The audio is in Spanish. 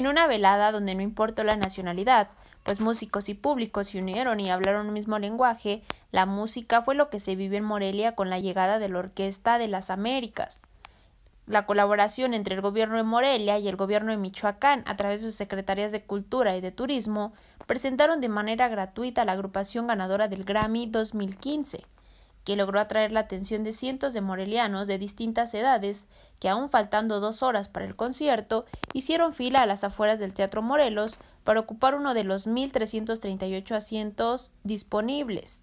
en una velada donde no importó la nacionalidad, pues músicos y públicos se unieron y hablaron un mismo lenguaje, la música fue lo que se vivió en Morelia con la llegada de la Orquesta de las Américas. La colaboración entre el gobierno de Morelia y el gobierno de Michoacán, a través de sus secretarías de Cultura y de Turismo, presentaron de manera gratuita la agrupación ganadora del Grammy 2015 que logró atraer la atención de cientos de morelianos de distintas edades, que aún faltando dos horas para el concierto, hicieron fila a las afueras del Teatro Morelos para ocupar uno de los 1.338 asientos disponibles.